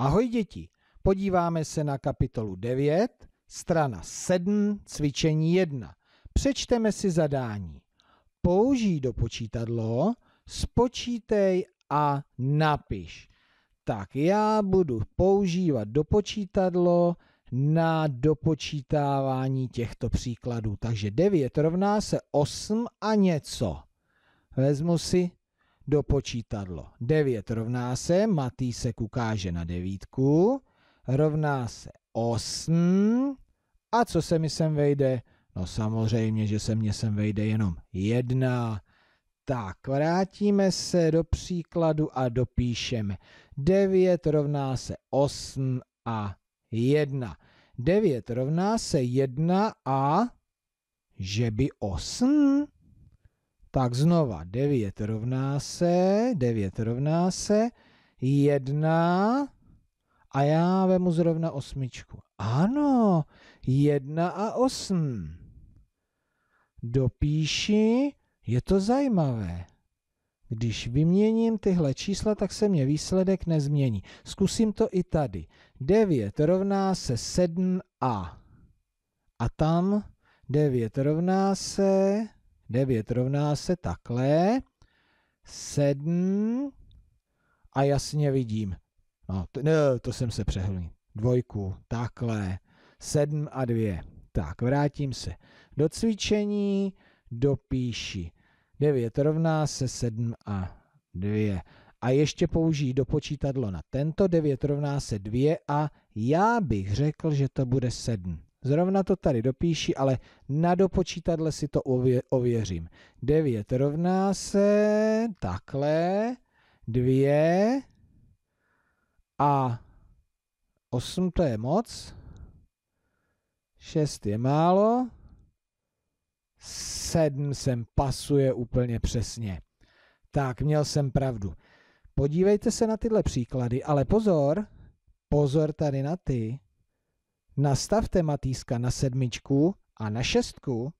Ahoj děti, podíváme se na kapitolu 9, strana 7, cvičení 1. Přečteme si zadání. Použij do počítadlo, spočítej a napiš. Tak já budu používat do počítadlo na dopočítávání těchto příkladů. Takže 9 rovná se 8 a něco. Vezmu si do počítadlo. 9 rovná se, Matýsek ukáže na devítku, rovná se 8. A co se mi sem vejde? No samozřejmě, že se mně sem vejde jenom jedna. Tak, vrátíme se do příkladu a dopíšeme. 9 rovná se 8 a 1. 9 rovná se 1 a že by 8? Tak znova 9 rovná se, 9 rovná se, 1 a já vemu zrovna osmičku. Ano, 1 a 8. Dopíši, je to zajímavé. Když vyměním tyhle čísla, tak se mě výsledek nezmění. Zkusím to i tady. 9 rovná se 7a. A tam 9 rovná se 9 rovná se takhle 7 a jasně vidím. No, to, ne, to jsem se přehlnil. Dvojku, takhle, 7 a 2. Tak, vrátím se do cvičení, dopíši. 9 rovná se 7 a 2. A ještě použijí do počítadlo na tento 9 rovná se 2 a já bych řekl, že to bude 7. Zrovna to tady dopíši, ale na dopočítadle si to ově, ověřím. 9 rovná se takhle 2 a 8 to je moc, 6 je málo, 7 sem pasuje úplně přesně. Tak, měl jsem pravdu. Podívejte se na tyhle příklady, ale pozor, pozor tady na ty, nastavte matýska na sedmičku a na šestku